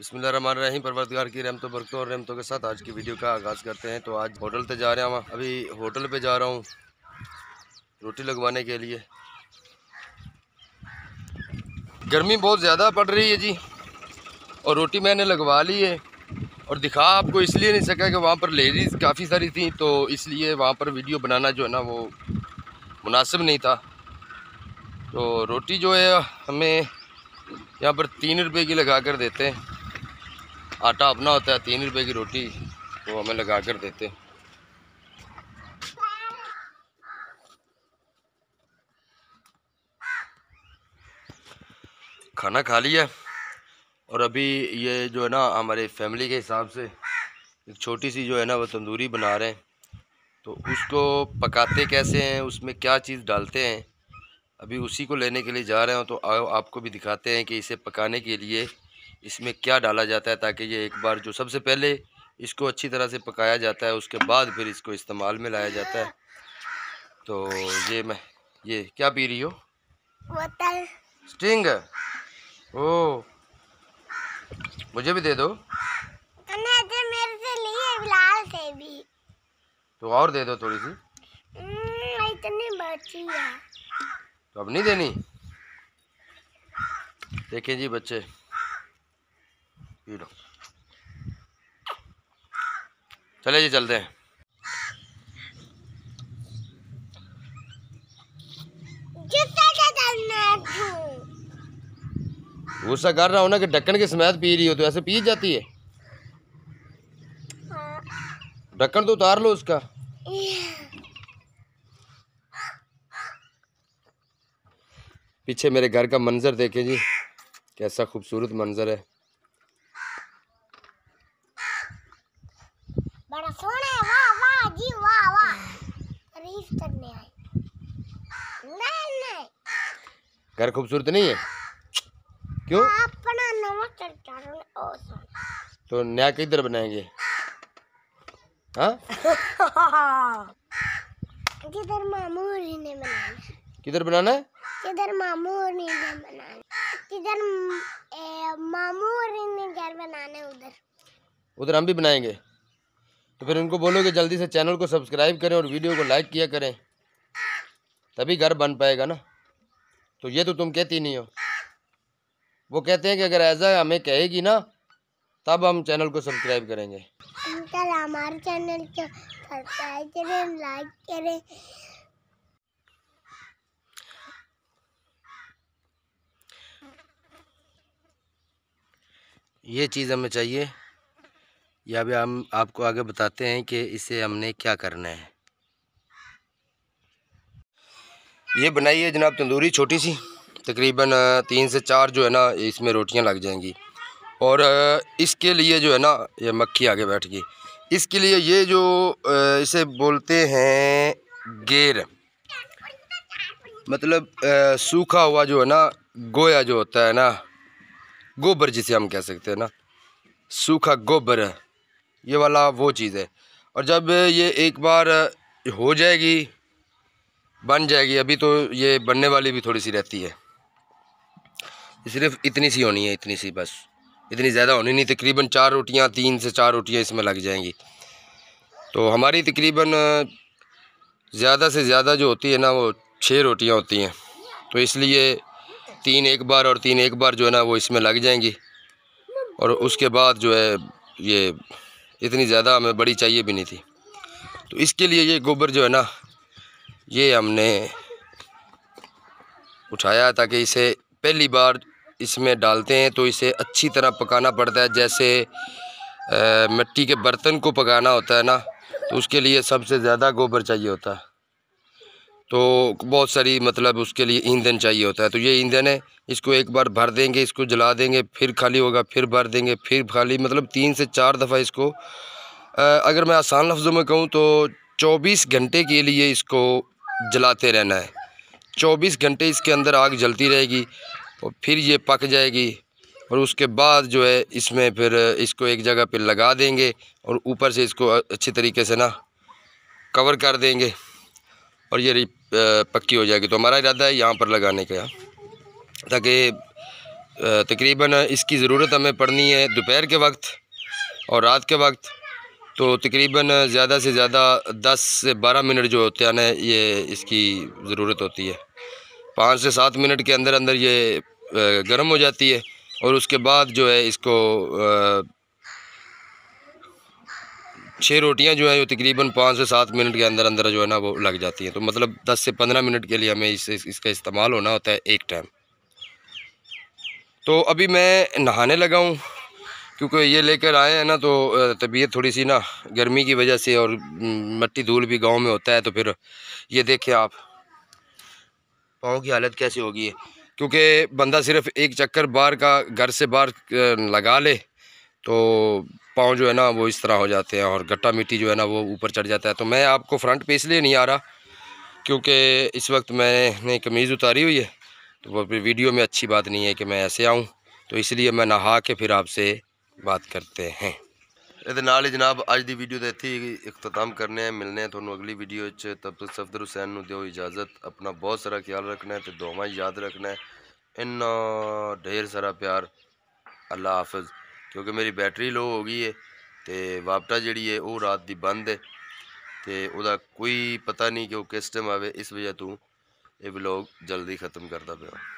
बसमिल्लाम परवरदगार की रहमतों बरकतों और रहमतों के साथ आज की वीडियो का आगाज़ करते हैं तो आज होटल पे जा रहे हैं अभी होटल पे जा रहा हूँ रोटी लगवाने के लिए गर्मी बहुत ज़्यादा पड़ रही है जी और रोटी मैंने लगवा ली है और दिखा आपको इसलिए नहीं सका कि वहाँ पर लेडीज़ काफ़ी सारी थी तो इसलिए वहाँ पर वीडियो बनाना जो है ना वो मुनासिब नहीं था तो रोटी जो है हमें यहाँ पर तीन रुपए की लगा कर देते हैं आटा अपना होता है तीन रुपए की रोटी वो तो हमें लगा कर देते खाना खा लिया और अभी ये जो है ना हमारे फैमिली के हिसाब से एक छोटी सी जो है ना वो तंदूरी बना रहे हैं तो उसको पकाते कैसे हैं उसमें क्या चीज़ डालते हैं अभी उसी को लेने के लिए जा रहे हो तो आओ आपको भी दिखाते हैं कि इसे पकाने के लिए इसमें क्या डाला जाता है ताकि ये एक बार जो सबसे पहले इसको अच्छी तरह से पकाया जाता है उसके बाद फिर इसको इस्तेमाल में लाया जाता है तो ये मैं ये क्या पी रही हो बोतल स्टिंग ओ मुझे भी दे दो मेरे से लिए से भी तो और दे दो थोड़ी सी हम्म, इतनी बची है तो अब नहीं देनी देखें जी बच्चे लो चले जी चलते हैं गुस्सा कर रहा हूँ ना कि ढक्कन की समेत पी रही हो तो ऐसे पी जाती है हाँ। ढक्कन तो उतार लो उसका पीछे मेरे घर का मंज़र देखे जी कैसा खूबसूरत मंज़र है बड़ा सोना है वाह वाह जी वाह वाह तारीफ करने आए नहीं नहीं घर खूबसूरत नहीं है क्यों हाँ, अपना नवा ओ चढ़ा तो नया किधर बनाएंगे हाँ किधर मामूर ने बनाएंगे किधर बनाना है किधर मामू और घर बनाना किधर मामू और ने घर बनाना उधर उधर हम भी बनाएंगे तो फिर उनको बोलो कि जल्दी से चैनल को सब्सक्राइब करें और वीडियो को लाइक किया करें तभी घर बन पाएगा ना तो ये तो तुम कहती नहीं हो वो कहते हैं कि अगर ऐसा हमें कहेगी ना तब हम चैनल को सब्सक्राइब करेंगे अंकल हमारे चैनल को सब्सक्राइब करें लाइक करें ये चीज़ हमें चाहिए या भी हम आपको आगे बताते हैं कि इसे हमने क्या करना है ये बनाई है जनाब तंदूरी छोटी सी तकरीबन तीन से चार जो है ना इसमें रोटियां लग जाएंगी और इसके लिए जो है ना ये मक्खी आगे बैठ गई इसके लिए ये जो इसे बोलते हैं गेर मतलब सूखा हुआ जो है ना गोया जो होता है ना गोबर जिसे हम कह सकते हैं ना सूखा गोबर ये वाला वो चीज़ है और जब ये एक बार हो जाएगी बन जाएगी अभी तो ये बनने वाली भी थोड़ी सी रहती है सिर्फ इतनी सी होनी है इतनी सी बस इतनी ज़्यादा होनी नहीं तकरीबन चार रोटियां तीन से चार रोटियां इसमें लग जाएंगी तो हमारी तकरीबन ज़्यादा से ज़्यादा जो होती है ना वो छः रोटियां होती हैं तो इसलिए तीन एक बार और तीन एक बार जो है ना वो इसमें लग जाएंगी और उसके बाद जो है ये इतनी ज़्यादा हमें बड़ी चाहिए भी नहीं थी तो इसके लिए ये गोबर जो है ना ये हमने उठाया ताकि इसे पहली बार इसमें डालते हैं तो इसे अच्छी तरह पकाना पड़ता है जैसे मिट्टी के बर्तन को पकाना होता है ना तो उसके लिए सबसे ज़्यादा गोबर चाहिए होता है तो बहुत सारी मतलब उसके लिए ईंधन चाहिए होता है तो ये ईंधन है इसको एक बार भर देंगे इसको जला देंगे फिर खाली होगा फिर भर देंगे फिर खाली मतलब तीन से चार दफ़ा इसको अगर मैं आसान लफ्ज़ों में कहूँ तो चौबीस घंटे के लिए इसको जलाते रहना है चौबीस घंटे इसके अंदर आग जलती रहेगी और फिर ये पक जाएगी और उसके बाद जो है इसमें फिर इसको एक जगह पर लगा देंगे और ऊपर से इसको अच्छी तरीके से ना कवर कर देंगे और ये पक्की हो जाएगी तो हमारा इरादा है यहाँ पर लगाने का ताकि तकरीबन इसकी ज़रूरत हमें पड़नी है दोपहर के वक्त और रात के वक्त तो तकरीबन ज़्यादा से ज़्यादा 10 से 12 मिनट जो होते हैं ये इसकी ज़रूरत होती है पाँच से सात मिनट के अंदर अंदर ये गर्म हो जाती है और उसके बाद जो है इसको छः रोटियाँ जो है वो तकरीबन पाँच से सात मिनट के अंदर अंदर जो है ना वो लग जाती हैं तो मतलब दस से पंद्रह मिनट के लिए हमें इस, इस इसका इस्तेमाल होना होता है एक टाइम तो अभी मैं नहाने लगा हूँ क्योंकि ये लेकर आए हैं ना तो तबीयत थोड़ी सी ना गर्मी की वजह से और मट्टी धूल भी गांव में होता है तो फिर ये देखें आप पाँव की हालत कैसी होगी क्योंकि बंदा सिर्फ़ एक चक्कर बाहर का घर से बाहर लगा ले तो पाँव जो है ना वो इस तरह हो जाते हैं और गट्टा मिट्टी जो है ना वो ऊपर चढ़ जाता है तो मैं आपको फ्रंट पे इसलिए नहीं आ रहा क्योंकि इस वक्त मैंने कमीज़ उतारी हुई है तो वो वीडियो में अच्छी बात नहीं है कि मैं ऐसे आऊँ तो इसलिए मैं नहा के फिर आपसे बात करते हैं ਇਹਦੇ ही जनाब अज की वीडियो तो इतनी इख्ताम करने हैं मिलने हैं थोड़ा अगली वीडियो तब तक 'ਚ ਤਬ ਤੱਕ ਸਫਦਰ ਹੁਸੈਨ ਨੂੰ ਦਿਓ ਇਜਾਜ਼ਤ ਆਪਣਾ ਬਹੁਤ ਸਾਰਾ ਖਿਆਲ ਰੱਖਣਾ ਤੇ ਦੁਆਵਾਂ ਯਾਦ ਰੱਖਣਾ ਇੰਨਾ ਢੇਰ ਸਾਰਾ ਪਿਆਰ ਅੱਲਾ ਕਿਉਂਕਿ ਮੇਰੀ ਬੈਟਰੀ ਲੋ ਹੋ ਗਈ ਹੈ ਤੇ ਵਾਪਟਾ ਜਿਹੜੀ ਹੈ ਉਹ ਰਾਤ ਦੀ ਬੰਦ ਹੈ ਤੇ ਉਹਦਾ ਕੋਈ ਪਤਾ ਨਹੀਂ ਕਿ ਉਹ ਕਿਸ ਟਾਈਮ ਆਵੇ ਇਸ ਵਜ੍ਹਾ ਤੋਂ ਇਹ ਵਲੌਗ ਜਲਦੀ ਖਤਮ ਕਰਦਾ ਪਿਆ